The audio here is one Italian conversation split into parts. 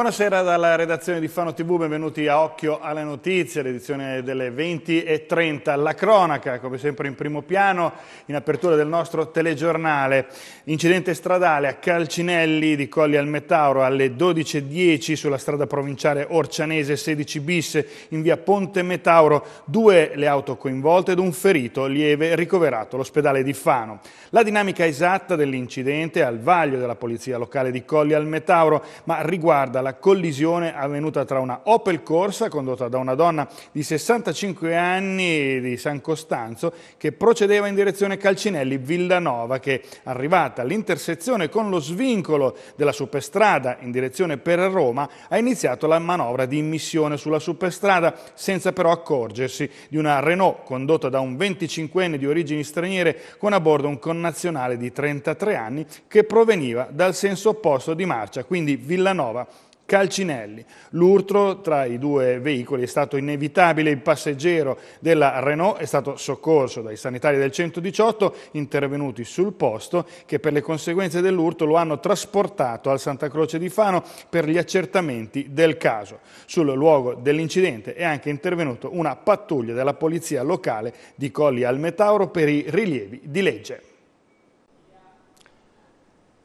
Buonasera dalla redazione di Fano TV, benvenuti a Occhio alle Notizie, l'edizione delle 20.30. La cronaca, come sempre in primo piano, in apertura del nostro telegiornale. Incidente stradale a Calcinelli di Colli al Metauro alle 12.10 sulla strada provinciale Orcianese 16 bis in via Ponte Metauro. Due le auto coinvolte ed un ferito lieve ricoverato all'ospedale di Fano. La dinamica esatta dell'incidente è al vaglio della polizia locale di Colli al Metauro, ma riguarda la alla collisione avvenuta tra una Opel Corsa condotta da una donna di 65 anni di San Costanzo che procedeva in direzione Calcinelli-Villanova che arrivata all'intersezione con lo svincolo della superstrada in direzione per Roma ha iniziato la manovra di immissione sulla superstrada senza però accorgersi di una Renault condotta da un 25enne di origini straniere con a bordo un connazionale di 33 anni che proveniva dal senso opposto di marcia, quindi Villanova Calcinelli. L'urto tra i due veicoli è stato inevitabile, il passeggero della Renault è stato soccorso dai sanitari del 118 intervenuti sul posto che per le conseguenze dell'urto lo hanno trasportato al Santa Croce di Fano per gli accertamenti del caso. Sul luogo dell'incidente è anche intervenuta una pattuglia della polizia locale di Colli al Metauro per i rilievi di legge.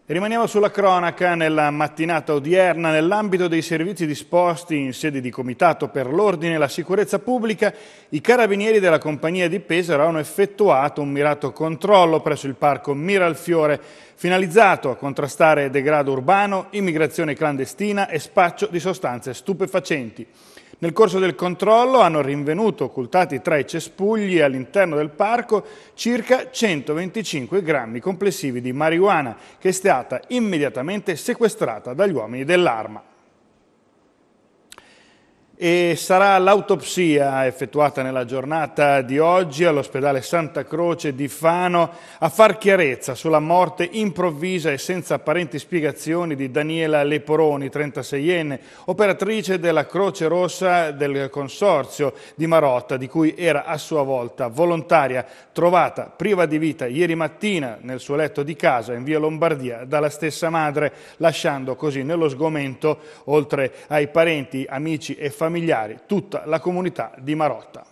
Rimaniamo sulla cronaca nella mattinata odierna nell'ambito dei servizi disposti in sede di Comitato per l'Ordine e la Sicurezza Pubblica i carabinieri della compagnia di Pesaro hanno effettuato un mirato controllo presso il parco Miralfiore finalizzato a contrastare degrado urbano, immigrazione clandestina e spaccio di sostanze stupefacenti. Nel corso del controllo hanno rinvenuto occultati tra i cespugli all'interno del parco circa 125 grammi complessivi di marijuana che è stata immediatamente sequestrata dagli uomini dell'arma e sarà l'autopsia effettuata nella giornata di oggi all'ospedale Santa Croce di Fano a far chiarezza sulla morte improvvisa e senza apparenti spiegazioni di Daniela Leporoni, 36enne, operatrice della Croce Rossa del Consorzio di Marotta, di cui era a sua volta volontaria, trovata priva di vita ieri mattina nel suo letto di casa in via Lombardia dalla stessa madre, lasciando così nello sgomento, oltre ai parenti, amici e familiari, familiari, tutta la comunità di Marotta.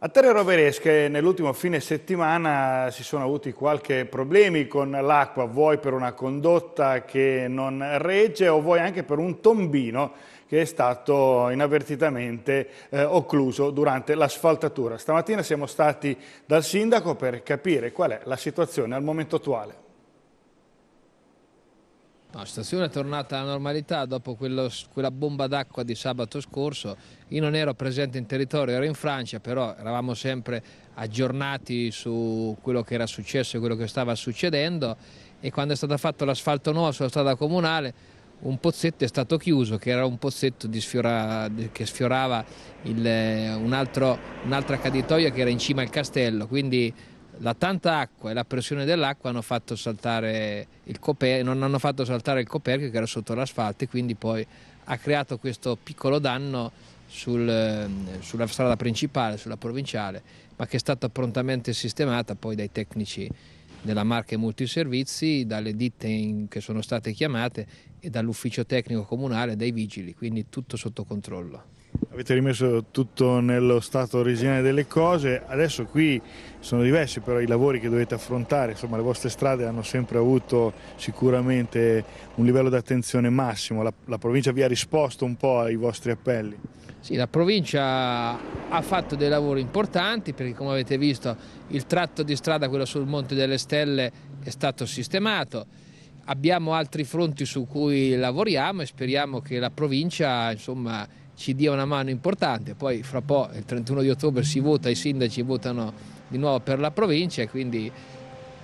A Terre Roveresche nell'ultimo fine settimana si sono avuti qualche problemi con l'acqua, vuoi per una condotta che non regge o vuoi anche per un tombino che è stato inavvertitamente eh, occluso durante l'asfaltatura. Stamattina siamo stati dal sindaco per capire qual è la situazione al momento attuale. No, la situazione è tornata alla normalità dopo quello, quella bomba d'acqua di sabato scorso. Io non ero presente in territorio, ero in Francia, però eravamo sempre aggiornati su quello che era successo e quello che stava succedendo e quando è stato fatto l'asfalto nuovo sulla strada comunale un pozzetto è stato chiuso, che era un pozzetto sfiora, che sfiorava il, eh, un un'altra caditoia che era in cima al castello, quindi la tanta acqua e la pressione dell'acqua hanno fatto saltare il coperchio, non hanno fatto saltare il coperchio che era sotto l'asfalto e quindi poi ha creato questo piccolo danno sul, sulla strada principale, sulla provinciale, ma che è stata prontamente sistemata poi dai tecnici della marca Multiservizi, dalle ditte in, che sono state chiamate e dall'ufficio tecnico comunale, dai vigili, quindi tutto sotto controllo. Avete rimesso tutto nello stato originale delle cose, adesso qui sono diversi però i lavori che dovete affrontare, insomma le vostre strade hanno sempre avuto sicuramente un livello di attenzione massimo, la, la provincia vi ha risposto un po' ai vostri appelli. Sì, la provincia ha fatto dei lavori importanti perché come avete visto il tratto di strada, quello sul Monte delle Stelle, è stato sistemato. Abbiamo altri fronti su cui lavoriamo e speriamo che la provincia insomma, ci dia una mano importante. Poi fra po' il 31 di ottobre si vota, i sindaci votano di nuovo per la provincia e quindi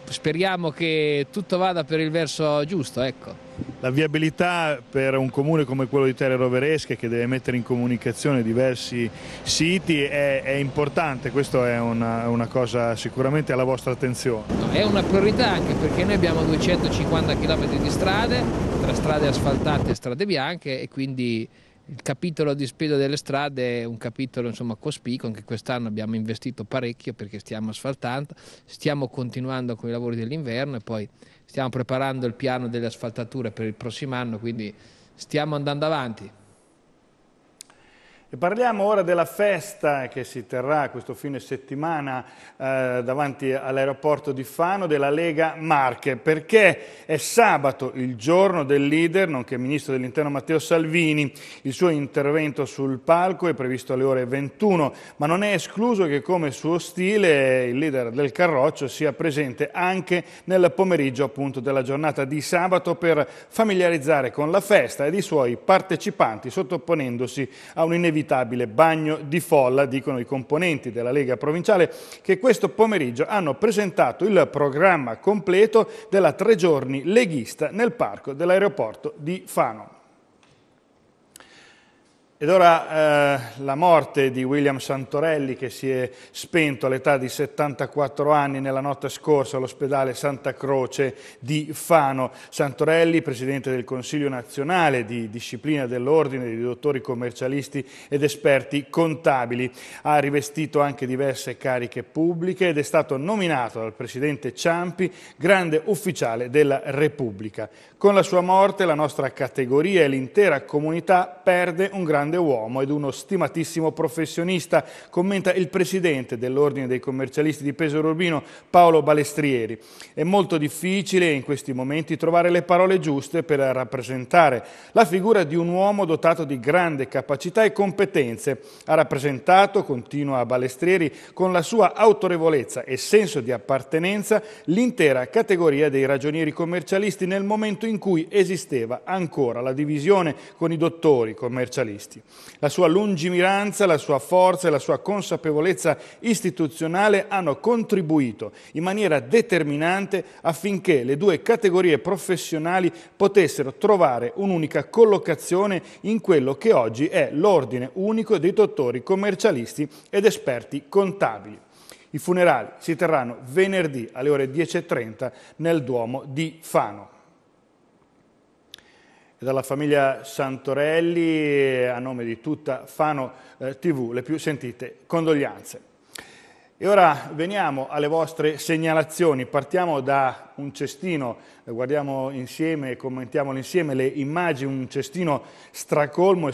speriamo che tutto vada per il verso giusto. Ecco. La viabilità per un comune come quello di Terre Roveresche che deve mettere in comunicazione diversi siti è, è importante, questa è una, una, cosa sicuramente alla vostra attenzione. È una priorità anche perché noi abbiamo 250 km di strade, tra strade asfaltate e strade bianche e quindi il capitolo di spesa delle strade è un capitolo insomma, cospicuo, anche quest'anno abbiamo investito parecchio perché stiamo asfaltando, stiamo continuando con i lavori dell'inverno e poi stiamo preparando il piano delle asfaltature per il prossimo anno, quindi stiamo andando avanti. E parliamo ora della festa che si terrà questo fine settimana eh, davanti all'aeroporto di Fano della Lega Marche, perché è sabato il giorno del leader, nonché ministro dell'interno Matteo Salvini. Il suo intervento sul palco è previsto alle ore 21, ma non è escluso che come suo stile il leader del Carroccio sia presente anche nel pomeriggio appunto, della giornata di sabato per familiarizzare con la festa ed i suoi partecipanti, sottoponendosi a un'inevitabile inevitabile bagno di folla, dicono i componenti della Lega Provinciale, che questo pomeriggio hanno presentato il programma completo della tre giorni leghista nel parco dell'aeroporto di Fano. Ed ora eh, la morte di William Santorelli che si è spento all'età di 74 anni nella notte scorsa all'ospedale Santa Croce di Fano. Santorelli, presidente del Consiglio nazionale di disciplina dell'ordine di dottori commercialisti ed esperti contabili, ha rivestito anche diverse cariche pubbliche ed è stato nominato dal presidente Ciampi grande ufficiale della Repubblica. Con la sua morte la nostra categoria e l'intera comunità perde un grande grande uomo ed uno stimatissimo professionista, commenta il presidente dell'Ordine dei commercialisti di Pesaro Urbino, Paolo Balestrieri. È molto difficile in questi momenti trovare le parole giuste per rappresentare la figura di un uomo dotato di grande capacità e competenze. Ha rappresentato, continua Balestrieri, con la sua autorevolezza e senso di appartenenza l'intera categoria dei ragionieri commercialisti nel momento in cui esisteva ancora la divisione con i dottori commercialisti. La sua lungimiranza, la sua forza e la sua consapevolezza istituzionale hanno contribuito in maniera determinante affinché le due categorie professionali potessero trovare un'unica collocazione in quello che oggi è l'ordine unico dei dottori commercialisti ed esperti contabili. I funerali si terranno venerdì alle ore 10.30 nel Duomo di Fano dalla famiglia Santorelli a nome di tutta Fano eh, TV, le più sentite condoglianze. E ora veniamo alle vostre segnalazioni, partiamo da un cestino, eh, guardiamo insieme e commentiamolo insieme le immagini, un cestino stracolmo e,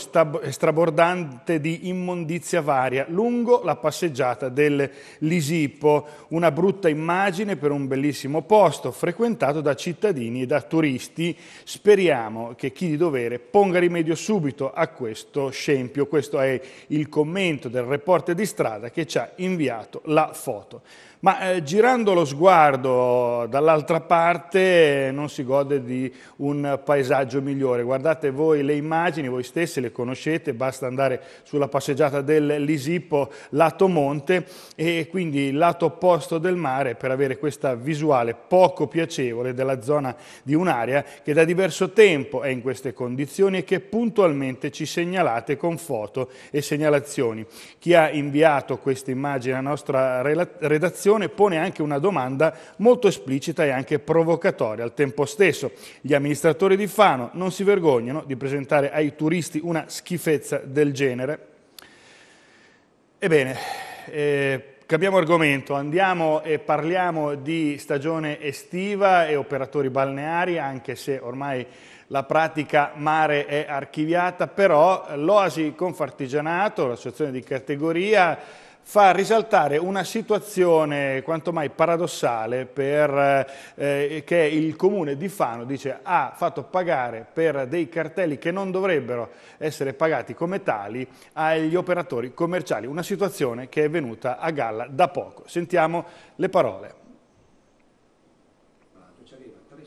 strabordante di immondizia varia, lungo la passeggiata del Lisippo, una brutta immagine per un bellissimo posto, frequentato da cittadini e da turisti. Speriamo che chi di dovere ponga rimedio subito a questo scempio. Questo è il commento del reporter di strada che ci ha inviato la foto ma eh, girando lo sguardo dall'altra parte eh, non si gode di un paesaggio migliore. Guardate voi le immagini, voi stessi le conoscete, basta andare sulla passeggiata del Lisippo lato monte e quindi lato opposto del mare per avere questa visuale poco piacevole della zona di un'area che da diverso tempo è in queste condizioni e che puntualmente ci segnalate con foto e segnalazioni. Chi ha inviato queste immagini alla nostra redazione affermazione pone anche una domanda molto esplicita e anche provocatoria al tempo stesso. Gli amministratori di Fano non si vergognano di presentare ai turisti una schifezza del genere? Ebbene, eh, Cambiamo argomento, andiamo e parliamo di stagione estiva e operatori balneari, anche se ormai la pratica mare è archiviata, però l'Oasi Confartigianato, l'associazione di categoria, fa risaltare una situazione quanto mai paradossale per, eh, eh, che il comune di Fano dice, ha fatto pagare per dei cartelli che non dovrebbero essere pagati come tali agli operatori commerciali, una situazione che è venuta a galla da poco. Sentiamo le parole.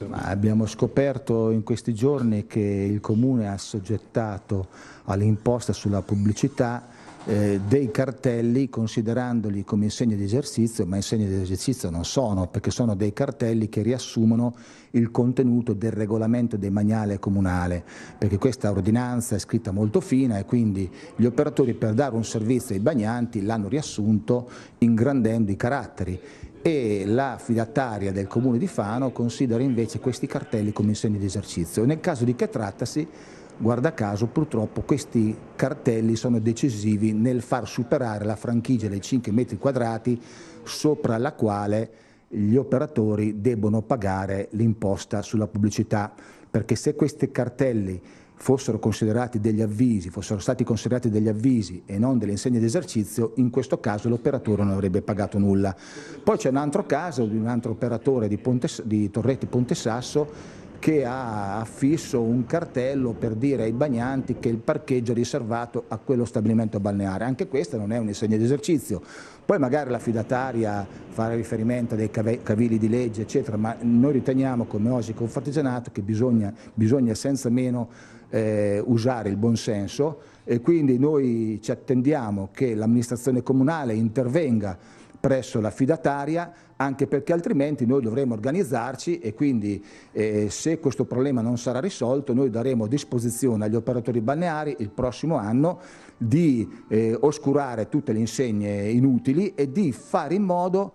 Ma abbiamo scoperto in questi giorni che il Comune ha soggettato all'imposta sulla pubblicità eh, dei cartelli considerandoli come insegne di esercizio, ma insegne di esercizio non sono, perché sono dei cartelli che riassumono il contenuto del regolamento demaniale comunale, perché questa ordinanza è scritta molto fina e quindi gli operatori per dare un servizio ai bagnanti l'hanno riassunto ingrandendo i caratteri e la fidataria del comune di Fano considera invece questi cartelli come insegni di esercizio. Nel caso di che trattasi guarda caso purtroppo questi cartelli sono decisivi nel far superare la franchigia dei 5 metri quadrati sopra la quale gli operatori debbono pagare l'imposta sulla pubblicità, perché se questi cartelli fossero considerati degli avvisi, fossero stati considerati degli avvisi e non delle insegne di esercizio, in questo caso l'operatore non avrebbe pagato nulla. Poi c'è un altro caso di un altro operatore di, Ponte, di Torretti Ponte Sasso che ha affisso un cartello per dire ai bagnanti che il parcheggio è riservato a quello stabilimento balneare. Anche questo non è un insegno di esercizio. Poi magari l'affidataria farà riferimento a dei cavilli di legge, eccetera, ma noi riteniamo come Osi Confartigianato che bisogna, bisogna senza meno eh, usare il buonsenso e quindi noi ci attendiamo che l'amministrazione comunale intervenga presso l'affidataria, anche perché altrimenti noi dovremo organizzarci e quindi eh, se questo problema non sarà risolto noi daremo a disposizione agli operatori balneari il prossimo anno di eh, oscurare tutte le insegne inutili e di fare in modo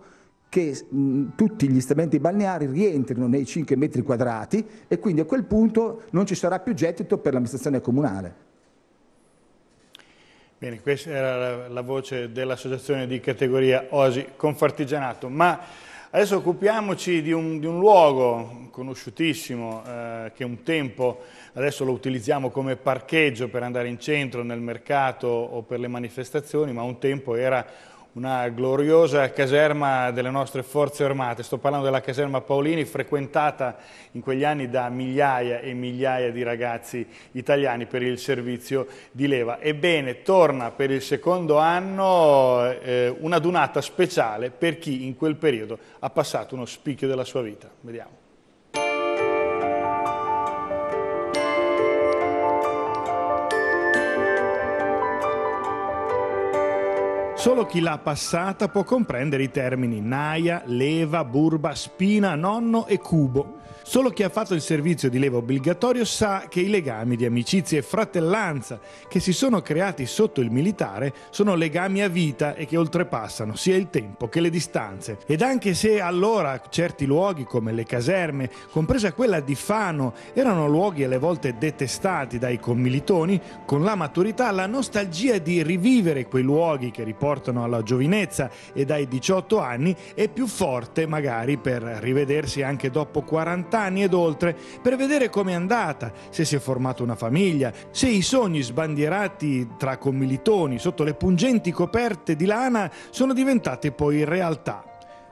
che mh, tutti gli strumenti balneari rientrino nei 5 metri quadrati e quindi a quel punto non ci sarà più gettito per l'amministrazione comunale. Bene, questa era la voce dell'associazione di categoria Osi Confartigianato, ma adesso occupiamoci di un, di un luogo conosciutissimo eh, che un tempo adesso lo utilizziamo come parcheggio per andare in centro, nel mercato o per le manifestazioni, ma un tempo era una gloriosa caserma delle nostre forze armate, sto parlando della caserma Paolini, frequentata in quegli anni da migliaia e migliaia di ragazzi italiani per il servizio di leva. Ebbene, torna per il secondo anno eh, una dunata speciale per chi in quel periodo ha passato uno spicchio della sua vita. Vediamo. Solo chi l'ha passata può comprendere i termini naia, leva, burba, spina, nonno e cubo. Solo chi ha fatto il servizio di leva obbligatorio sa che i legami di amicizia e fratellanza che si sono creati sotto il militare sono legami a vita e che oltrepassano sia il tempo che le distanze. Ed anche se allora certi luoghi come le caserme, compresa quella di Fano, erano luoghi alle volte detestati dai commilitoni, con la maturità la nostalgia di rivivere quei luoghi che riportano portano alla giovinezza e dai 18 anni e più forte magari per rivedersi anche dopo 40 anni ed oltre, per vedere com'è andata, se si è formata una famiglia, se i sogni sbandierati tra commilitoni sotto le pungenti coperte di lana sono diventati poi realtà.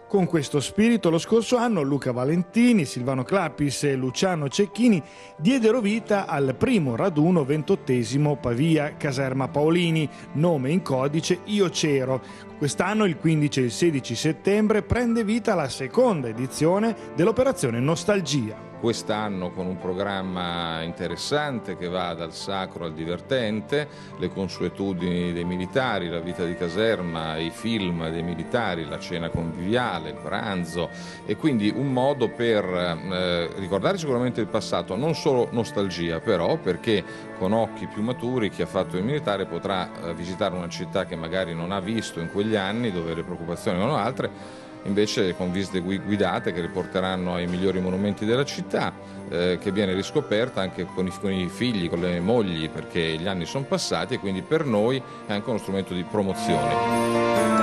Con questo spirito lo scorso anno Luca Valentini, Silvano Clapis e Luciano Cecchini diedero vita al primo raduno 28 Pavia Caserma Paolini, nome in codice Io C'ero. Quest'anno, il 15 e il 16 settembre, prende vita la seconda edizione dell'operazione Nostalgia quest'anno con un programma interessante che va dal sacro al divertente, le consuetudini dei militari, la vita di caserma, i film dei militari, la cena conviviale, il pranzo e quindi un modo per eh, ricordare sicuramente il passato, non solo nostalgia però perché con occhi più maturi chi ha fatto il militare potrà eh, visitare una città che magari non ha visto in quegli anni dove le preoccupazioni erano altre invece con visite guidate che riporteranno ai migliori monumenti della città, eh, che viene riscoperta anche con i, con i, figli, con le mogli, perché gli anni sono passati e quindi per noi è anche uno strumento di promozione.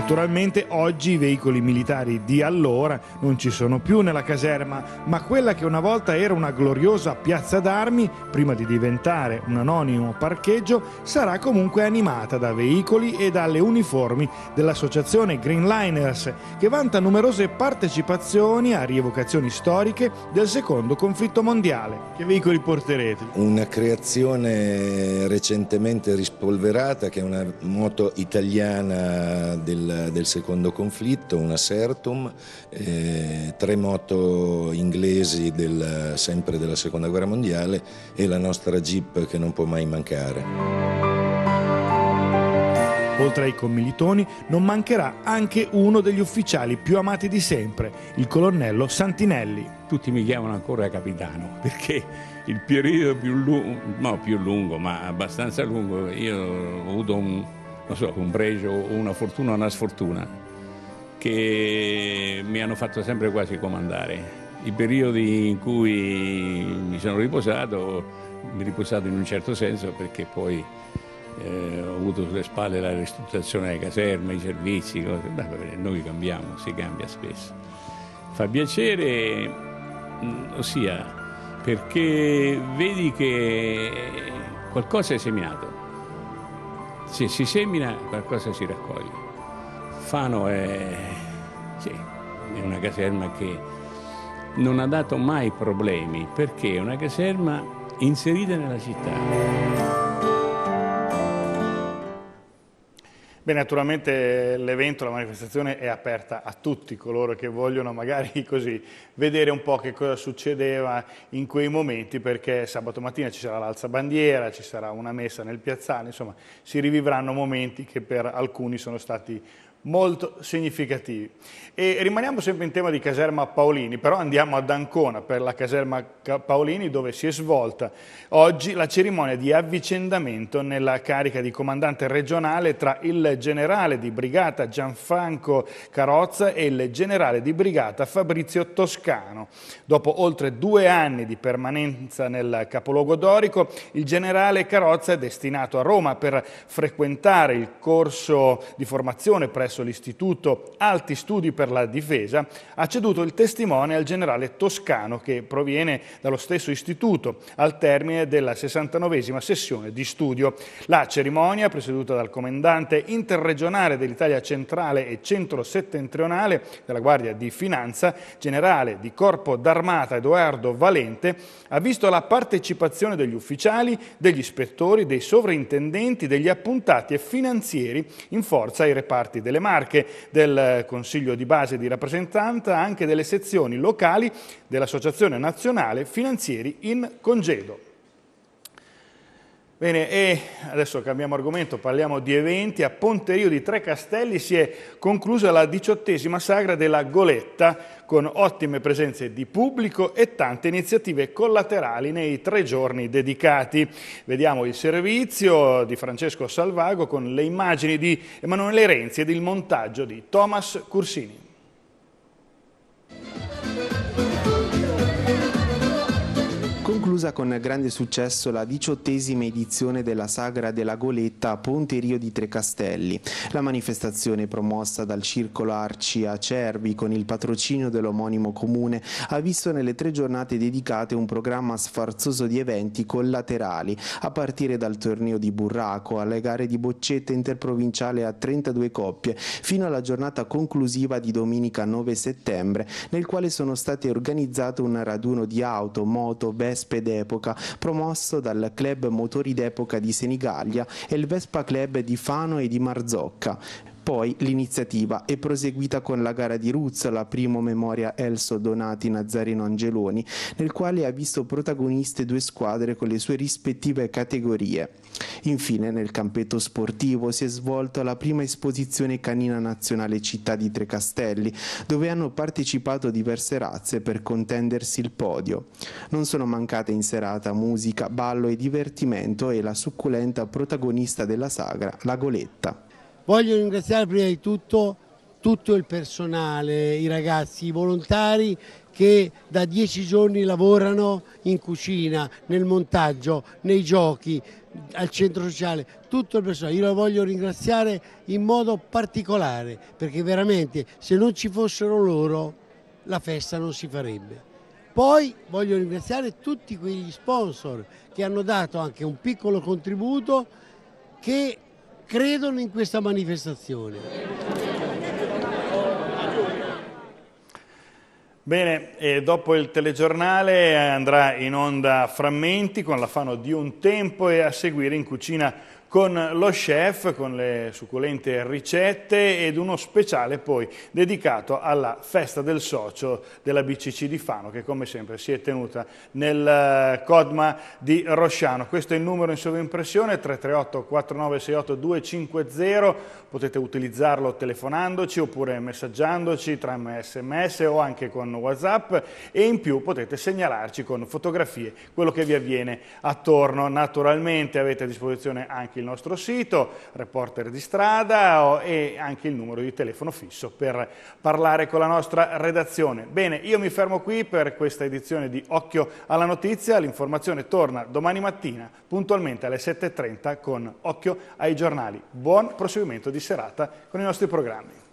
Naturalmente oggi i veicoli militari di allora non ci sono più nella caserma, ma quella che una volta era una gloriosa piazza d'armi, prima di diventare un anonimo parcheggio, sarà comunque animata da veicoli e dalle uniformi dell'associazione Greenliners, che vanta numerose partecipazioni a rievocazioni storiche del secondo conflitto mondiale. Che veicoli porterete? Una creazione recentemente rispolverata, che è una moto italiana del del, secondo conflitto, una Sertum, eh, tre moto inglesi del, sempre della seconda guerra mondiale e la nostra Jeep che non può mai mancare. Oltre ai commilitoni non mancherà anche uno degli ufficiali più amati di sempre, il colonnello Santinelli. Tutti mi chiamano ancora capitano perché il periodo più lungo, no più lungo, ma abbastanza lungo, io ho avuto un, non so, un pregio o una fortuna o una sfortuna, che mi hanno fatto sempre quasi comandare. I periodi in cui mi sono riposato, mi riposato in un certo senso perché poi eh, ho avuto sulle spalle la ristrutturazione delle caserme, i servizi, cose. Beh, noi cambiamo, si cambia spesso. Fa piacere, mm, ossia, perché vedi che qualcosa è seminato se si semina qualcosa si raccoglie. Fano è, sì, è una caserma che non ha dato mai problemi perché è una caserma inserita nella città. Beh, naturalmente l'evento, la manifestazione è aperta a tutti coloro che vogliono magari così vedere un po' che cosa succedeva in quei momenti perché sabato mattina ci sarà l'alza bandiera, ci sarà una messa nel piazzale, insomma si rivivranno momenti che per alcuni sono stati molto significativi. E rimaniamo sempre in tema di caserma Paolini, però andiamo ad Ancona per la caserma Paolini dove si è svolta oggi la cerimonia di avvicendamento nella carica di comandante regionale tra il generale di brigata Gianfranco Carozza e il generale di brigata Fabrizio Toscano. Dopo oltre due anni di permanenza nel capoluogo dorico, il generale Carozza è destinato a Roma per frequentare il corso di formazione presso presso l'Istituto Alti Studi per la Difesa, ha ceduto il testimone al generale Toscano che proviene dallo stesso istituto al termine della 69esima sessione di studio. La cerimonia, presieduta dal comandante interregionale dell'Italia centrale e centro-settentrionale della Guardia di Finanza, generale di Corpo d'Armata Edoardo Valente, ha visto la partecipazione degli ufficiali, degli ispettori, dei sovrintendenti, degli appuntati e finanzieri in forza ai reparti delle delle Marche, del Consiglio di base di rappresentanza, anche delle sezioni locali dell'Associazione Nazionale Finanzieri in Congedo. Bene, e adesso cambiamo argomento, parliamo di eventi. A Ponterio di Tre Castelli si è conclusa la diciottesima sagra della Goletta con ottime presenze di pubblico e tante iniziative collaterali nei tre giorni dedicati. Vediamo il servizio di Francesco Salvago con le immagini di Emanuele Renzi ed il montaggio di Thomas Cursini. conclusa con grande successo la diciottesima edizione della Sagra della Goletta a Ponterio di Trecastelli. La manifestazione promossa dal Circolo Arci Acerbi con il patrocinio dell'omonimo comune ha visto nelle tre giornate dedicate un programma sfarzoso di eventi collaterali, a partire dal torneo di Burraco alle gare di boccetta interprovinciale a 32 coppie, fino alla giornata conclusiva di domenica 9 settembre, nel quale sono state organizzate un raduno di auto, moto, bestie Vespe d'Epoca, promosso dal Club Motori d'Epoca di Senigallia e il Vespa Club di Fano e di Marzocca. Poi l'iniziativa è proseguita con la gara di Ruzzo, la primo memoria Elso Donati Nazzareno Angeloni, nel quale ha visto protagoniste due squadre con le sue rispettive categorie. Infine nel campetto sportivo si è svolta la prima esposizione canina nazionale città di Trecastelli, dove hanno partecipato diverse razze per contendersi il podio. Non sono mancate in serata musica, ballo e divertimento e la succulenta protagonista della sagra, la goletta. Voglio ringraziare prima di tutto tutto il personale, i ragazzi, i volontari che da dieci giorni lavorano in cucina, nel montaggio, nei giochi, al centro sociale, tutto il personale. Io lo voglio ringraziare in modo particolare perché veramente se non ci fossero loro la festa non si farebbe. Poi voglio ringraziare tutti quegli sponsor che hanno dato anche un piccolo contributo che credono in questa manifestazione. Bene, dopo il telegiornale andrà in onda Frammenti con la Fano di un tempo e a seguire in cucina con lo chef, con le succulente ricette ed uno speciale poi dedicato alla festa del socio della BCC di Fano che come sempre si è tenuta nel eh, Codma di Rosciano. Questo è il numero in sovrimpressione 338 4968 250, potete utilizzarlo telefonandoci oppure messaggiandoci tramite sms o anche con whatsapp e in più potete segnalarci con fotografie quello che vi avviene attorno. Naturalmente avete a disposizione anche il nostro sito, reporter di strada e anche il numero di telefono fisso per parlare con la nostra redazione. Bene, io mi fermo qui per questa edizione di Occhio alla Notizia, l'informazione torna domani mattina puntualmente alle 7.30 con Occhio ai giornali. Buon proseguimento di serata con i nostri programmi.